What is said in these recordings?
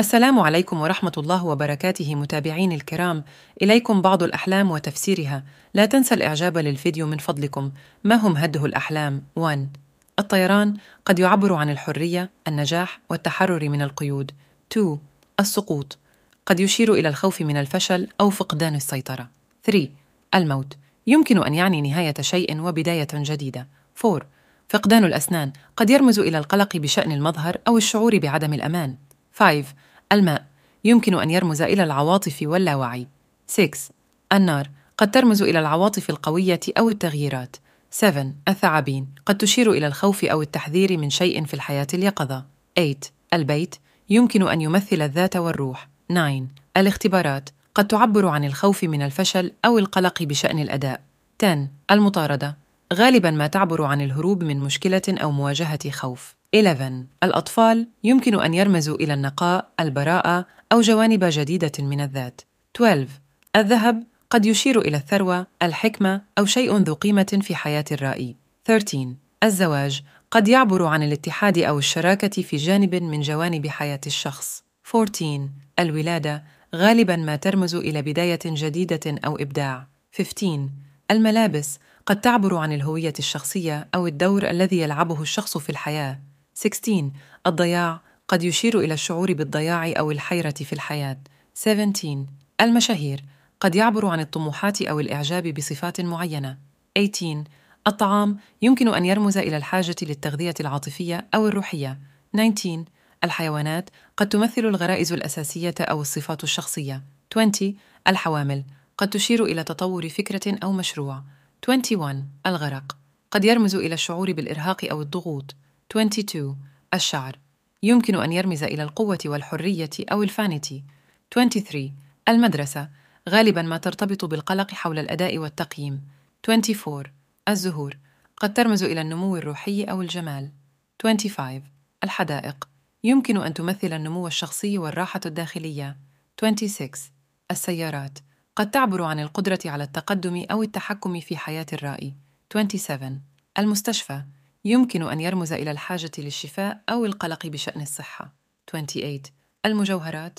السلام عليكم ورحمة الله وبركاته متابعين الكرام إليكم بعض الأحلام وتفسيرها لا تنسى الإعجاب للفيديو من فضلكم ما هم هده الأحلام 1. الطيران قد يعبر عن الحرية، النجاح والتحرر من القيود 2. السقوط قد يشير إلى الخوف من الفشل أو فقدان السيطرة 3. الموت يمكن أن يعني نهاية شيء وبداية جديدة 4. فقدان الأسنان قد يرمز إلى القلق بشأن المظهر أو الشعور بعدم الأمان 5. الماء يمكن أن يرمز إلى العواطف واللاوعي 6 النار قد ترمز إلى العواطف القوية أو التغييرات 7 الثعابين قد تشير إلى الخوف أو التحذير من شيء في الحياة اليقظة 8 البيت يمكن أن يمثل الذات والروح 9 الاختبارات قد تعبر عن الخوف من الفشل أو القلق بشأن الأداء 10 المطاردة غالبا ما تعبر عن الهروب من مشكلة أو مواجهة خوف 11 الأطفال يمكن أن يرمزوا إلى النقاء، البراءة أو جوانب جديدة من الذات. 12 الذهب قد يشير إلى الثروة، الحكمة أو شيء ذو قيمة في حياة الرائي. 13 الزواج قد يعبر عن الاتحاد أو الشراكة في جانب من جوانب حياة الشخص. 14 الولادة غالبا ما ترمز إلى بداية جديدة أو إبداع. 15 الملابس قد تعبر عن الهوية الشخصية أو الدور الذي يلعبه الشخص في الحياة. 16 الضياع قد يشير إلى الشعور بالضياع أو الحيرة في الحياة 17 المشاهير قد يعبر عن الطموحات أو الإعجاب بصفات معينة 18 الطعام يمكن أن يرمز إلى الحاجة للتغذية العاطفية أو الروحية 19 الحيوانات قد تمثل الغرائز الأساسية أو الصفات الشخصية 20 الحوامل قد تشير إلى تطور فكرة أو مشروع 21 الغرق قد يرمز إلى الشعور بالإرهاق أو الضغوط 22 الشعر يمكن أن يرمز إلى القوة والحرية أو الفانيتي 23 المدرسة غالبا ما ترتبط بالقلق حول الأداء والتقييم 24 الزهور قد ترمز إلى النمو الروحي أو الجمال 25 الحدائق يمكن أن تمثل النمو الشخصي والراحة الداخلية 26 السيارات قد تعبر عن القدرة على التقدم أو التحكم في حياة الرأي 27 المستشفى يمكن أن يرمز إلى الحاجة للشفاء أو القلق بشأن الصحة. 28 المجوهرات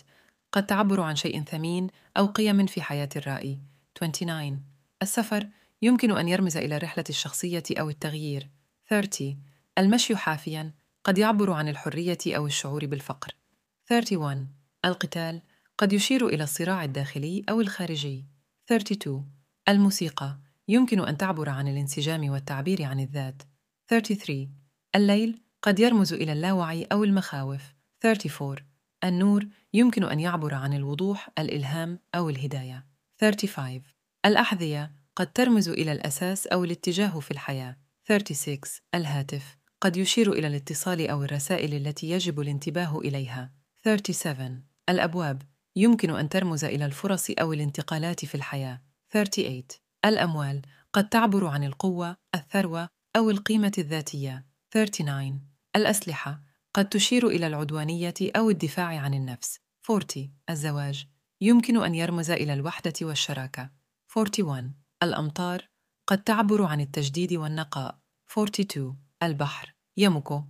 قد تعبر عن شيء ثمين أو قيم في حياة الرائي. 29 السفر يمكن أن يرمز إلى الرحلة الشخصية أو التغيير. 30 المشي حافياً قد يعبر عن الحرية أو الشعور بالفقر. 31 القتال قد يشير إلى الصراع الداخلي أو الخارجي. 32 الموسيقى يمكن أن تعبر عن الانسجام والتعبير عن الذات. 33 الليل قد يرمز إلى اللاوعي أو المخاوف 34 النور يمكن أن يعبر عن الوضوح، الإلهام أو الهداية 35 الأحذية قد ترمز إلى الأساس أو الاتجاه في الحياة 36 الهاتف قد يشير إلى الاتصال أو الرسائل التي يجب الانتباه إليها 37 الأبواب يمكن أن ترمز إلى الفرص أو الانتقالات في الحياة 38 الأموال قد تعبر عن القوة، الثروة أو القيمة الذاتية 39 الأسلحة قد تشير إلى العدوانية أو الدفاع عن النفس 40 الزواج يمكن أن يرمز إلى الوحدة والشراكة 41 الأمطار قد تعبر عن التجديد والنقاء 42 البحر يمكو